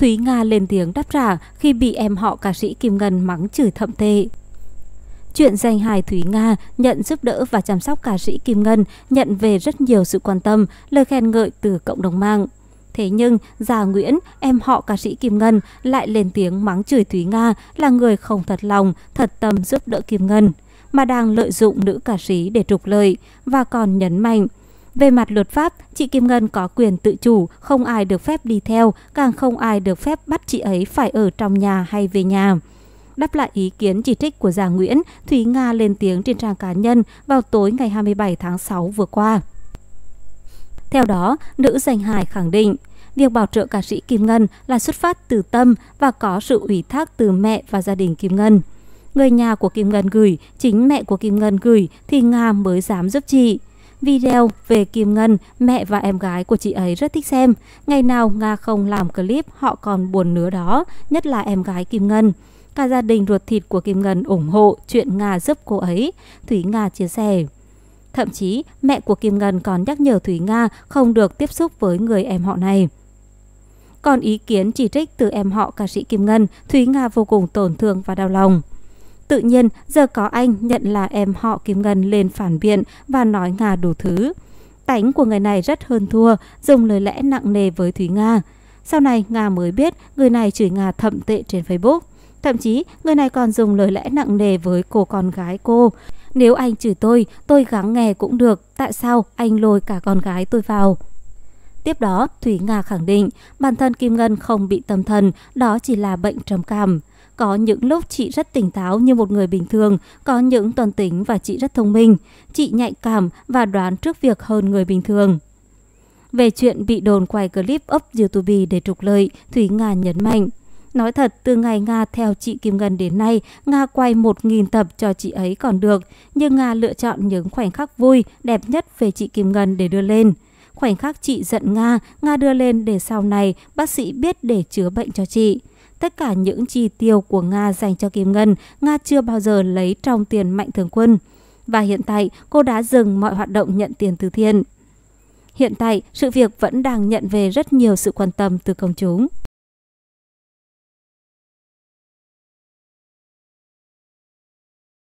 Thúy Nga lên tiếng đáp trả khi bị em họ ca sĩ Kim Ngân mắng chửi thậm tệ. Chuyện danh hài Thúy Nga nhận giúp đỡ và chăm sóc ca sĩ Kim Ngân nhận về rất nhiều sự quan tâm, lời khen ngợi từ cộng đồng mạng. Thế nhưng, già Nguyễn, em họ ca sĩ Kim Ngân lại lên tiếng mắng chửi Thúy Nga là người không thật lòng, thật tâm giúp đỡ Kim Ngân, mà đang lợi dụng nữ ca sĩ để trục lợi và còn nhấn mạnh về mặt luật pháp, chị Kim Ngân có quyền tự chủ, không ai được phép đi theo, càng không ai được phép bắt chị ấy phải ở trong nhà hay về nhà. Đáp lại ý kiến chỉ trích của Già Nguyễn, Thúy Nga lên tiếng trên trang cá nhân vào tối ngày 27 tháng 6 vừa qua. Theo đó, nữ danh hài khẳng định, việc bảo trợ ca sĩ Kim Ngân là xuất phát từ tâm và có sự ủy thác từ mẹ và gia đình Kim Ngân. Người nhà của Kim Ngân gửi, chính mẹ của Kim Ngân gửi thì Nga mới dám giúp chị. Video về Kim Ngân, mẹ và em gái của chị ấy rất thích xem. Ngày nào Nga không làm clip họ còn buồn nữa đó, nhất là em gái Kim Ngân. Cả gia đình ruột thịt của Kim Ngân ủng hộ chuyện Nga giúp cô ấy, Thúy Nga chia sẻ. Thậm chí, mẹ của Kim Ngân còn nhắc nhở Thúy Nga không được tiếp xúc với người em họ này. Còn ý kiến chỉ trích từ em họ ca sĩ Kim Ngân, Thúy Nga vô cùng tổn thương và đau lòng. Tự nhiên, giờ có anh nhận là em họ Kim Ngân lên phản biện và nói Nga đủ thứ. Tánh của người này rất hơn thua, dùng lời lẽ nặng nề với Thúy Nga. Sau này, Nga mới biết người này chửi Nga thậm tệ trên Facebook. Thậm chí, người này còn dùng lời lẽ nặng nề với cô con gái cô. Nếu anh chửi tôi, tôi gắng nghe cũng được. Tại sao anh lôi cả con gái tôi vào? Tiếp đó, Thủy Nga khẳng định bản thân Kim Ngân không bị tâm thần, đó chỉ là bệnh trầm cảm. Có những lúc chị rất tỉnh táo như một người bình thường, có những tuần tính và chị rất thông minh. Chị nhạy cảm và đoán trước việc hơn người bình thường. Về chuyện bị đồn quay clip up YouTube để trục lợi, Thúy Nga nhấn mạnh. Nói thật, từ ngày Nga theo chị Kim Ngân đến nay, Nga quay 1.000 tập cho chị ấy còn được, nhưng Nga lựa chọn những khoảnh khắc vui, đẹp nhất về chị Kim Ngân để đưa lên. Khoảnh khắc chị giận Nga, Nga đưa lên để sau này bác sĩ biết để chữa bệnh cho chị. Tất cả những chi tiêu của Nga dành cho Kim Ngân, Nga chưa bao giờ lấy trong tiền Mạnh Thường Quân. Và hiện tại, cô đã dừng mọi hoạt động nhận tiền từ thiện. Hiện tại, sự việc vẫn đang nhận về rất nhiều sự quan tâm từ công chúng.